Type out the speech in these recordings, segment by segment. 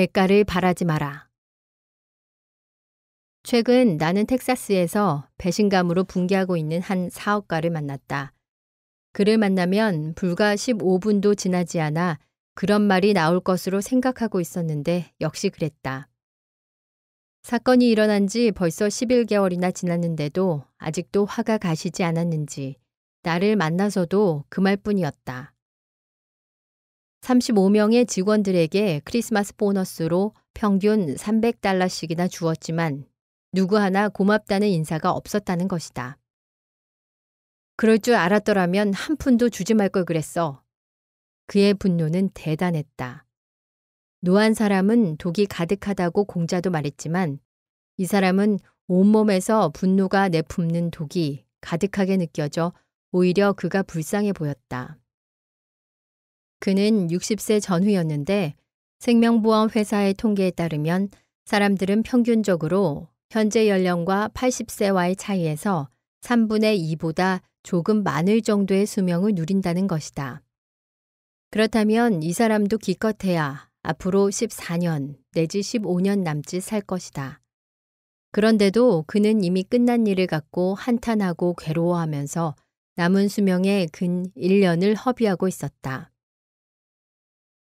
대가를 바라지 마라. 최근 나는 텍사스에서 배신감으로 붕괴하고 있는 한 사업가를 만났다. 그를 만나면 불과 15분도 지나지 않아 그런 말이 나올 것으로 생각하고 있었는데 역시 그랬다. 사건이 일어난 지 벌써 11개월이나 지났는데도 아직도 화가 가시지 않았는지 나를 만나서도 그 말뿐이었다. 35명의 직원들에게 크리스마스 보너스로 평균 300달러씩이나 주었지만 누구 하나 고맙다는 인사가 없었다는 것이다. 그럴 줄 알았더라면 한 푼도 주지 말 걸 그랬어. 그의 분노는 대단했다. 노한 사람은 독이 가득하다고 공자도 말했지만 이 사람은 온몸에서 분노가 내뿜는 독이 가득하게 느껴져 오히려 그가 불쌍해 보였다. 그는 60세 전후였는데 생명보험 회사의 통계에 따르면 사람들은 평균적으로 현재 연령과 80세와의 차이에서 3분의 2보다 조금 많을 정도의 수명을 누린다는 것이다. 그렇다면 이 사람도 기껏해야 앞으로 14년 내지 15년 남짓 살 것이다. 그런데도 그는 이미 끝난 일을 갖고 한탄하고 괴로워하면서 남은 수명에 근 1년을 허비하고 있었다.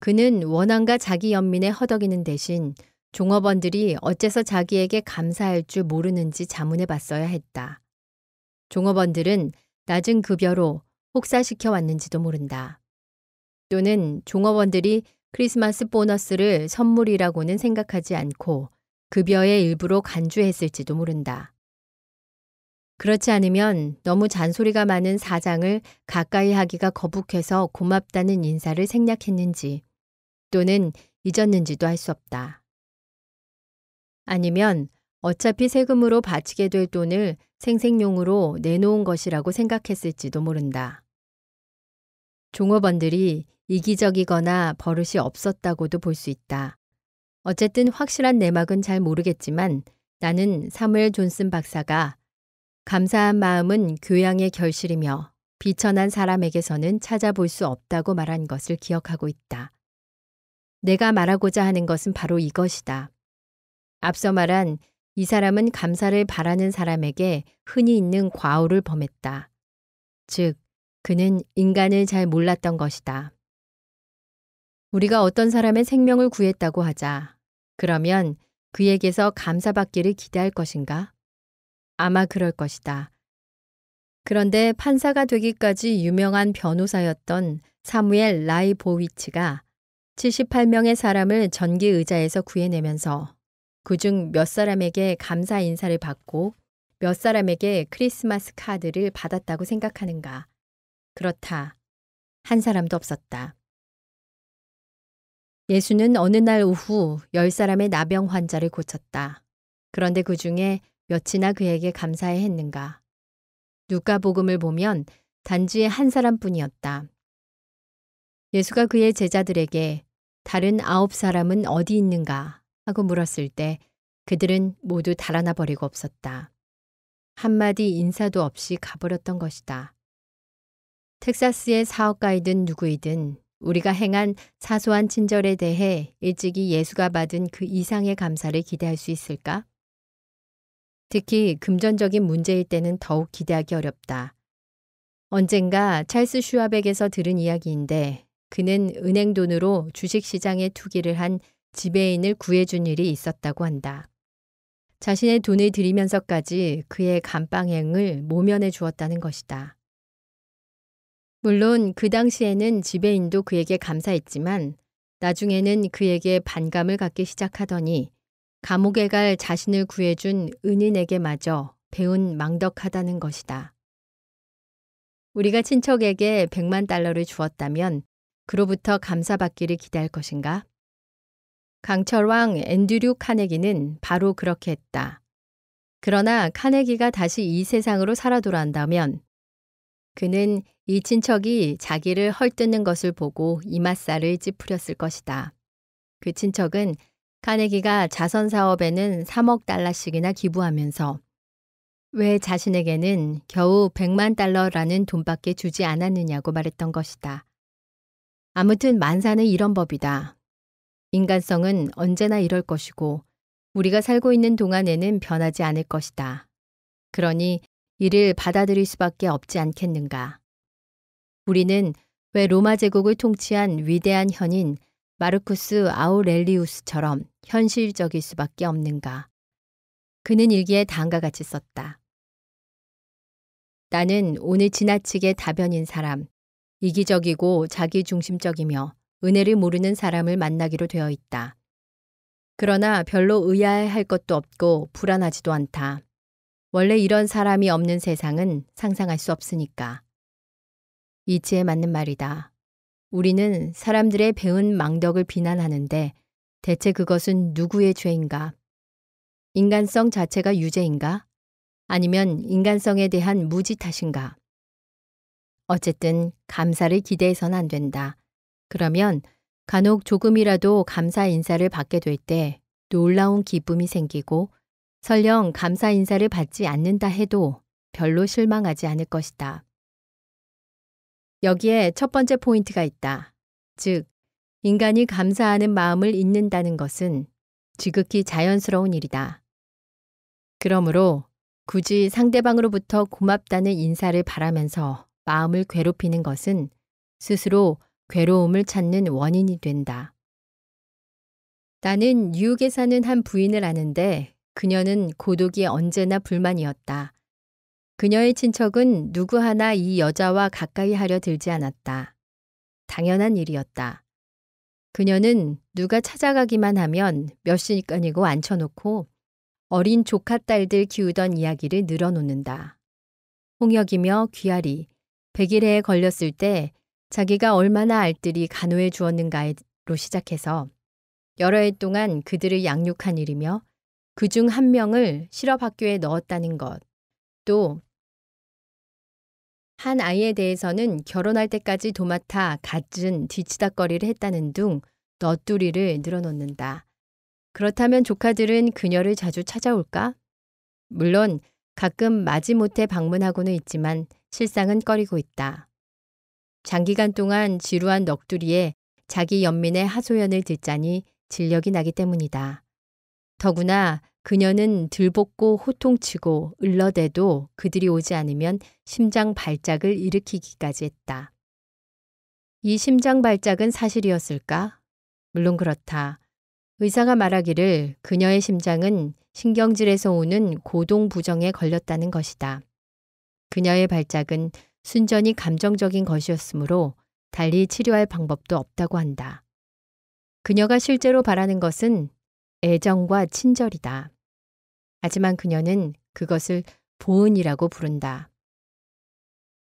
그는 원한과 자기 연민에 허덕이는 대신 종업원들이 어째서 자기에게 감사할 줄 모르는지 자문해 봤어야 했다. 종업원들은 낮은 급여로 혹사시켜 왔는지도 모른다. 또는 종업원들이 크리스마스 보너스를 선물이라고는 생각하지 않고 급여의 일부로 간주했을지도 모른다. 그렇지 않으면 너무 잔소리가 많은 사장을 가까이 하기가 거북해서 고맙다는 인사를 생략했는지 또는 잊었는지도 할 수 없다. 아니면 어차피 세금으로 바치게 될 돈을 생색용으로 내놓은 것이라고 생각했을지도 모른다. 종업원들이 이기적이거나 버릇이 없었다고도 볼 수 있다. 어쨌든 확실한 내막은 잘 모르겠지만 나는 사무엘 존슨 박사가 감사한 마음은 교양의 결실이며 비천한 사람에게서는 찾아볼 수 없다고 말한 것을 기억하고 있다. 내가 말하고자 하는 것은 바로 이것이다. 앞서 말한 이 사람은 감사를 바라는 사람에게 흔히 있는 과오를 범했다. 즉, 그는 인간을 잘 몰랐던 것이다. 우리가 어떤 사람의 생명을 구했다고 하자. 그러면 그에게서 감사받기를 기대할 것인가? 아마 그럴 것이다. 그런데 판사가 되기까지 유명한 변호사였던 사무엘 라이보위치가 78명의 사람을 전기 의자에서 구해내면서 그 중 몇 사람에게 감사 인사를 받고 몇 사람에게 크리스마스 카드를 받았다고 생각하는가. 그렇다. 한 사람도 없었다. 예수는 어느 날 오후 열 사람의 나병 환자를 고쳤다. 그런데 그 중에 몇이나 그에게 감사해 했는가. 누가 복음을 보면 단지 한 사람뿐이었다. 예수가 그의 제자들에게 다른 아홉 사람은 어디 있는가 하고 물었을 때 그들은 모두 달아나 버리고 없었다. 한마디 인사도 없이 가버렸던 것이다. 텍사스의 사업가이든 누구이든 우리가 행한 사소한 친절에 대해 일찍이 예수가 받은 그 이상의 감사를 기대할 수 있을까? 특히 금전적인 문제일 때는 더욱 기대하기 어렵다. 언젠가 찰스 슈압에게서 들은 이야기인데 그는 은행 돈으로 주식시장에 투기를 한 지배인을 구해준 일이 있었다고 한다. 자신의 돈을 들이면서까지 그의 감방행을 모면해 주었다는 것이다. 물론 그 당시에는 지배인도 그에게 감사했지만 나중에는 그에게 반감을 갖기 시작하더니 감옥에 갈 자신을 구해준 은인에게마저 배운 망덕하다는 것이다. 우리가 친척에게 100만 달러를 주었다면 그로부터 감사받기를 기대할 것인가? 강철왕 앤드류 카네기는 바로 그렇게 했다. 그러나 카네기가 다시 이 세상으로 살아 돌아온다면 그는 이 친척이 자기를 헐뜯는 것을 보고 이맛살을 찌푸렸을 것이다. 그 친척은 카네기가 자선 사업에는 3억 달러씩이나 기부하면서 왜 자신에게는 겨우 100만 달러라는 돈밖에 주지 않았느냐고 말했던 것이다. 아무튼 만사는 이런 법이다. 인간성은 언제나 이럴 것이고 우리가 살고 있는 동안에는 변하지 않을 것이다. 그러니 이를 받아들일 수밖에 없지 않겠는가. 우리는 왜 로마 제국을 통치한 위대한 현인 마르쿠스 아우렐리우스처럼 현실적일 수밖에 없는가. 그는 일기에 다음과 같이 썼다. 나는 오늘 지나치게 다변인 사람, 이기적이고 자기중심적이며 은혜를 모르는 사람을 만나기로 되어 있다. 그러나 별로 의아해할 것도 없고 불안하지도 않다. 원래 이런 사람이 없는 세상은 상상할 수 없으니까. 이치에 맞는 말이다. 우리는 사람들의 배운 망덕을 비난하는데 대체 그것은 누구의 죄인가? 인간성 자체가 유죄인가? 아니면 인간성에 대한 무지 탓인가? 어쨌든 감사를 기대해선 안 된다. 그러면 간혹 조금이라도 감사 인사를 받게 될 때 놀라운 기쁨이 생기고 설령 감사 인사를 받지 않는다 해도 별로 실망하지 않을 것이다. 여기에 첫 번째 포인트가 있다. 즉, 인간이 감사하는 마음을 잊는다는 것은 지극히 자연스러운 일이다. 그러므로 굳이 상대방으로부터 고맙다는 인사를 바라면서 마음을 괴롭히는 것은 스스로 괴로움을 찾는 원인이 된다. 나는 뉴욕에 사는 한 부인을 아는데 그녀는 고독이 언제나 불만이었다. 그녀의 친척은 누구 하나 이 여자와 가까이 하려 들지 않았다. 당연한 일이었다. 그녀는 누가 찾아가기만 하면 몇 시간이고 앉혀놓고 어린 조카 딸들 키우던 이야기를 늘어놓는다. 홍역이며 귀아리, 백일해에 걸렸을 때 자기가 얼마나 알뜰히 간호해 주었는가로 시작해서 여러 해 동안 그들을 양육한 일이며 그 중 한 명을 실업학교에 넣었다는 것, 또 한 아이에 대해서는 결혼할 때까지 도맡아 갖은 뒤치다거리를 했다는 둥 너뚜리를 늘어놓는다. 그렇다면 조카들은 그녀를 자주 찾아올까? 물론 가끔 마지못해 방문하고는 있지만 실상은 꺼리고 있다. 장기간 동안 지루한 넋두리에 자기 연민의 하소연을 듣자니 진력이 나기 때문이다. 더구나 그녀는 들볶고 호통치고 을러대도 그들이 오지 않으면 심장 발작을 일으키기까지 했다. 이 심장 발작은 사실이었을까? 물론 그렇다. 의사가 말하기를 그녀의 심장은 신경질에서 오는 고동 부정에 걸렸다는 것이다. 그녀의 발작은 순전히 감정적인 것이었으므로 달리 치료할 방법도 없다고 한다. 그녀가 실제로 바라는 것은 애정과 친절이다. 하지만 그녀는 그것을 보은이라고 부른다.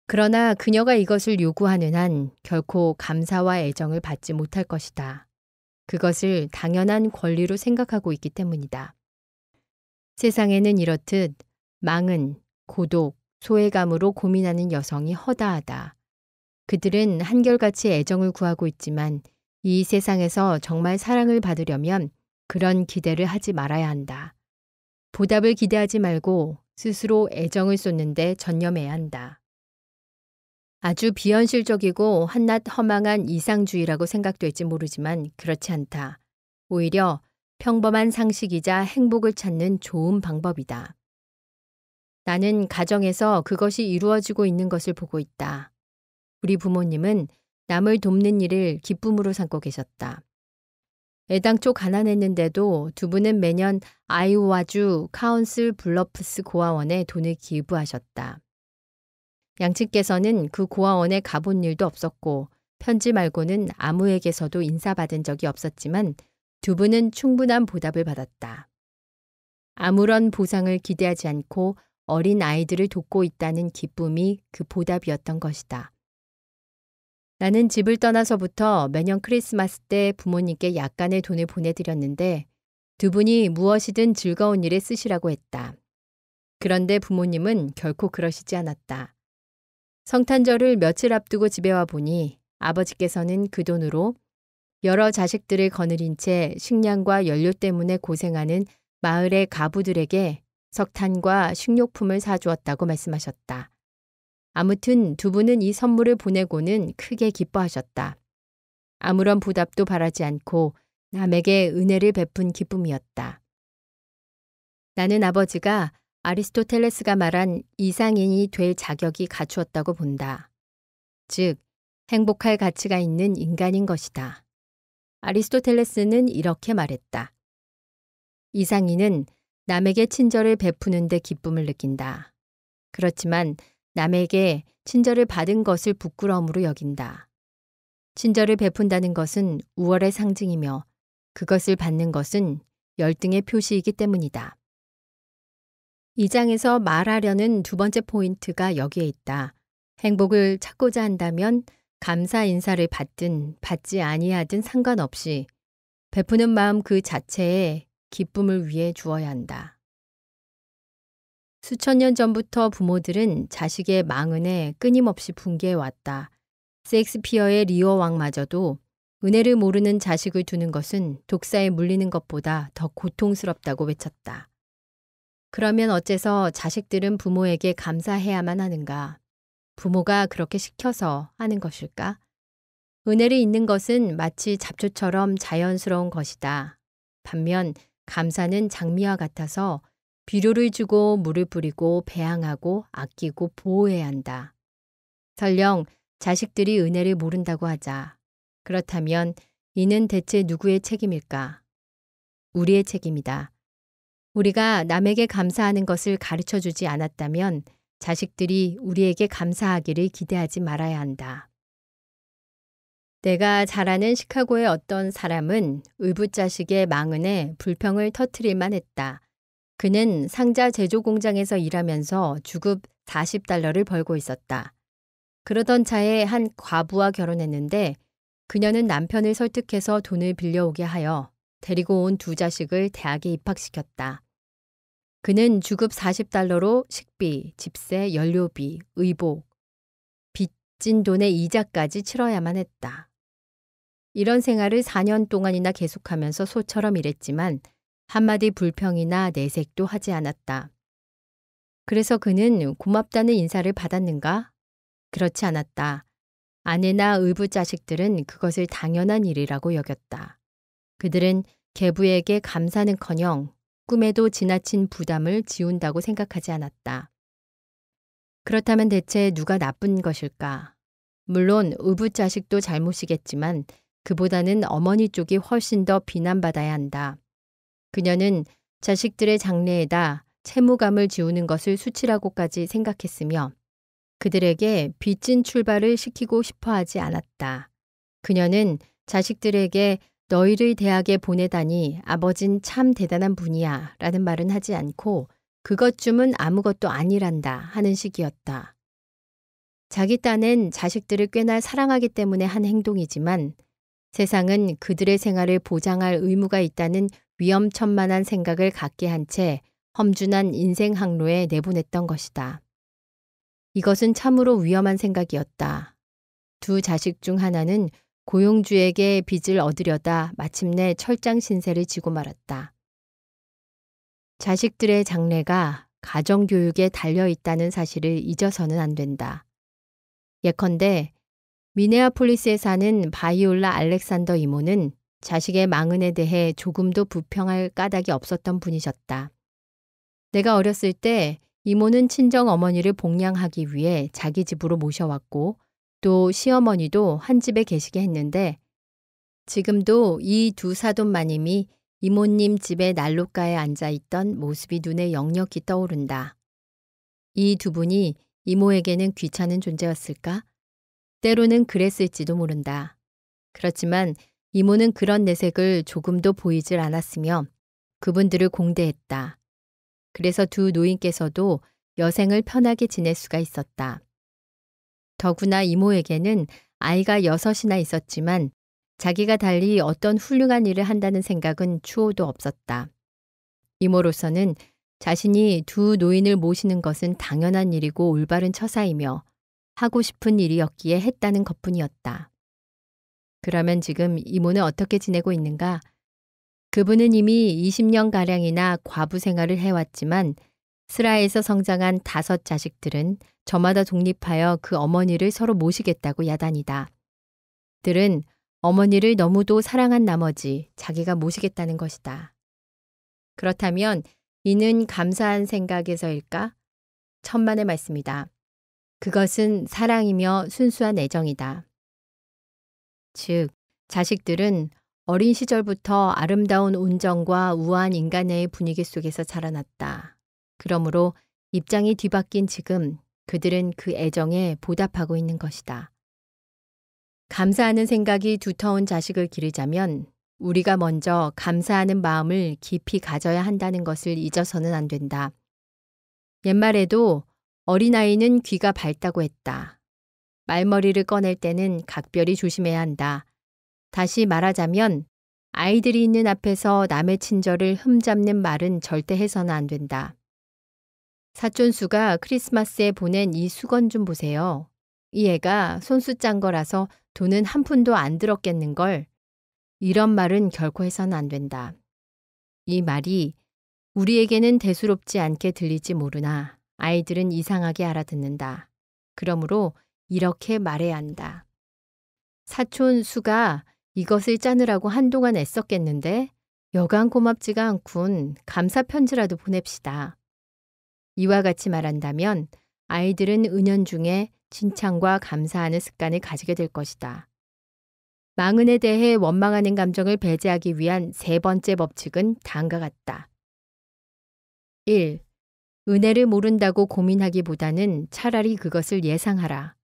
그러나 그녀가 이것을 요구하는 한 결코 감사와 애정을 받지 못할 것이다. 그것을 당연한 권리로 생각하고 있기 때문이다. 세상에는 이렇듯 망은, 고독, 소외감으로 고민하는 여성이 허다하다. 그들은 한결같이 애정을 구하고 있지만 이 세상에서 정말 사랑을 받으려면 그런 기대를 하지 말아야 한다. 보답을 기대하지 말고 스스로 애정을 쏟는데 전념해야 한다. 아주 비현실적이고 한낱 허망한 이상주의라고 생각될지 모르지만 그렇지 않다. 오히려 평범한 상식이자 행복을 찾는 좋은 방법이다. 나는 가정에서 그것이 이루어지고 있는 것을 보고 있다. 우리 부모님은 남을 돕는 일을 기쁨으로 삼고 계셨다. 애당초 가난했는데도 두 분은 매년 아이오와주 카운슬 블러프스 고아원에 돈을 기부하셨다. 양측께서는 그 고아원에 가본 일도 없었고 편지 말고는 아무에게서도 인사받은 적이 없었지만 두 분은 충분한 보답을 받았다. 아무런 보상을 기대하지 않고 어린 아이들을 돕고 있다는 기쁨이 그 보답이었던 것이다. 나는 집을 떠나서부터 매년 크리스마스 때 부모님께 약간의 돈을 보내드렸는데 두 분이 무엇이든 즐거운 일에 쓰시라고 했다. 그런데 부모님은 결코 그러시지 않았다. 성탄절을 며칠 앞두고 집에 와 보니 아버지께서는 그 돈으로 여러 자식들을 거느린 채 식량과 연료 때문에 고생하는 마을의 가부들에게 석탄과 식료품을 사주었다고 말씀하셨다. 아무튼 두 분은 이 선물을 보내고는 크게 기뻐하셨다. 아무런 보답도 바라지 않고 남에게 은혜를 베푼 기쁨이었다. 나는 아버지가 아리스토텔레스가 말한 이상인이 될 자격이 갖추었다고 본다. 즉, 행복할 가치가 있는 인간인 것이다. 아리스토텔레스는 이렇게 말했다. 이상인은 남에게 친절을 베푸는 데 기쁨을 느낀다. 그렇지만 남에게 친절을 받은 것을 부끄러움으로 여긴다. 친절을 베푼다는 것은 우월의 상징이며 그것을 받는 것은 열등의 표시이기 때문이다. 이 장에서 말하려는 두 번째 포인트가 여기에 있다. 행복을 찾고자 한다면 감사 인사를 받든 받지 아니하든 상관없이 베푸는 마음 그 자체에 기쁨을 위해 주어야 한다. 수천 년 전부터 부모들은 자식의 망은에 끊임없이 붕괴해왔다. 셰익스피어의 리어 왕마저도 은혜를 모르는 자식을 두는 것은 독사에 물리는 것보다 더 고통스럽다고 외쳤다. 그러면 어째서 자식들은 부모에게 감사해야만 하는가? 부모가 그렇게 시켜서 하는 것일까? 은혜를 잊는 것은 마치 잡초처럼 자연스러운 것이다. 반면 감사는 장미와 같아서 비료를 주고 물을 뿌리고 배양하고 아끼고 보호해야 한다. 설령 자식들이 은혜를 모른다고 하자. 그렇다면 이는 대체 누구의 책임일까? 우리의 책임이다. 우리가 남에게 감사하는 것을 가르쳐 주지 않았다면 자식들이 우리에게 감사하기를 기대하지 말아야 한다. 내가 잘 아는 시카고의 어떤 사람은 의붓자식의 망은에 불평을 터트릴만 했다. 그는 상자 제조 공장에서 일하면서 주급 40달러를 벌고 있었다. 그러던 차에 한 과부와 결혼했는데 그녀는 남편을 설득해서 돈을 빌려오게 하여 데리고 온 두 자식을 대학에 입학시켰다. 그는 주급 40달러로 식비, 집세, 연료비, 의복, 빚진 돈의 이자까지 치러야만 했다. 이런 생활을 4년 동안이나 계속하면서 소처럼 일했지만 한마디 불평이나 내색도 하지 않았다. 그래서 그는 고맙다는 인사를 받았는가? 그렇지 않았다. 아내나 의붓 자식들은 그것을 당연한 일이라고 여겼다. 그들은 계부에게 감사는커녕 꿈에도 지나친 부담을 지운다고 생각하지 않았다. 그렇다면 대체 누가 나쁜 것일까? 물론 의붓 자식도 잘못이겠지만 그보다는 어머니 쪽이 훨씬 더 비난받아야 한다. 그녀는 자식들의 장래에다 채무감을 지우는 것을 수치라고까지 생각했으며 그들에게 빚진 출발을 시키고 싶어 하지 않았다. 그녀는 자식들에게 너희를 대학에 보내다니 아버진 참 대단한 분이야 라는 말은 하지 않고 그것쯤은 아무것도 아니란다 하는 식이었다. 자기 딴엔 자식들을 꽤나 사랑하기 때문에 한 행동이지만 세상은 그들의 생활을 보장할 의무가 있다는 위험천만한 생각을 갖게 한 채 험준한 인생 항로에 내보냈던 것이다. 이것은 참으로 위험한 생각이었다. 두 자식 중 하나는 고용주에게 빚을 얻으려다 마침내 철장 신세를 지고 말았다. 자식들의 장래가 가정교육에 달려 있다는 사실을 잊어서는 안 된다. 예컨대 미네아폴리스에 사는 바이올라 알렉산더 이모는 자식의 망은에 대해 조금도 부평할 까닭이 없었던 분이셨다. 내가 어렸을 때 이모는 친정 어머니를 복양하기 위해 자기 집으로 모셔왔고 또 시어머니도 한 집에 계시게 했는데 지금도 이 두 사돈 마님이 이모님 집의 난로가에 앉아 있던 모습이 눈에 역력히 떠오른다. 이 두 분이 이모에게는 귀찮은 존재였을까? 때로는 그랬을지도 모른다. 그렇지만 이모는 그런 내색을 조금도 보이질 않았으며 그분들을 공대했다. 그래서 두 노인께서도 여생을 편하게 지낼 수가 있었다. 더구나 이모에게는 아이가 여섯이나 있었지만 자기가 달리 어떤 훌륭한 일을 한다는 생각은 추호도 없었다. 이모로서는 자신이 두 노인을 모시는 것은 당연한 일이고 올바른 처사이며 하고 싶은 일이었기에 했다는 것뿐이었다. 그러면 지금 이모는 어떻게 지내고 있는가? 그분은 이미 20년가량이나 과부 생활을 해왔지만 스라에서 성장한 다섯 자식들은 저마다 독립하여 그 어머니를 서로 모시겠다고 야단이다. 들은 어머니를 너무도 사랑한 나머지 자기가 모시겠다는 것이다. 그렇다면 이는 감사한 생각에서일까? 천만의 말씀이다. 그것은 사랑이며 순수한 애정이다. 즉, 자식들은 어린 시절부터 아름다운 온정과 우아한 인간의 분위기 속에서 자라났다. 그러므로 입장이 뒤바뀐 지금 그들은 그 애정에 보답하고 있는 것이다. 감사하는 생각이 두터운 자식을 기르자면 우리가 먼저 감사하는 마음을 깊이 가져야 한다는 것을 잊어서는 안 된다. 옛말에도 어린아이는 귀가 밝다고 했다. 말머리를 꺼낼 때는 각별히 조심해야 한다. 다시 말하자면 아이들이 있는 앞에서 남의 친절을 흠잡는 말은 절대 해서는 안 된다. 사촌수가 크리스마스에 보낸 이 수건 좀 보세요. 이 애가 손수 짠 거라서 돈은 한 푼도 안 들었겠는걸. 이런 말은 결코 해서는 안 된다. 이 말이 우리에게는 대수롭지 않게 들릴지 모르나 아이들은 이상하게 알아듣는다. 그러므로 이렇게 말해야 한다. 사촌 수가 이것을 짜느라고 한동안 애썼겠는데 여간 고맙지가 않군. 감사 편지라도 보냅시다. 이와 같이 말한다면 아이들은 은연중에 칭찬과 감사하는 습관을 가지게 될 것이다. 망은에 대해 원망하는 감정을 배제하기 위한 세 번째 법칙은 다음과 같다. 1. 은혜를 모른다고 고민하기보다는 차라리 그것을 예상하라.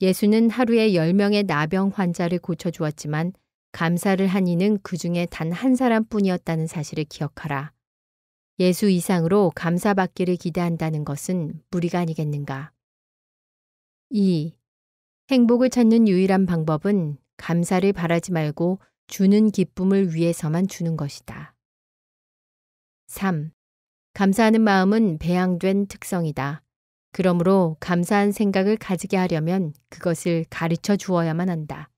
예수는 하루에 10명의 나병 환자를 고쳐주었지만 감사를 한 이는 그 중에 단 한 사람뿐이었다는 사실을 기억하라. 예수 이상으로 감사받기를 기대한다는 것은 무리가 아니겠는가. 2. 행복을 찾는 유일한 방법은 감사를 바라지 말고 주는 기쁨을 위해서만 주는 것이다. 3. 감사하는 마음은 배양된 특성이다. 그러므로 감사한 생각을 가지게 하려면 그것을 가르쳐 주어야만 한다.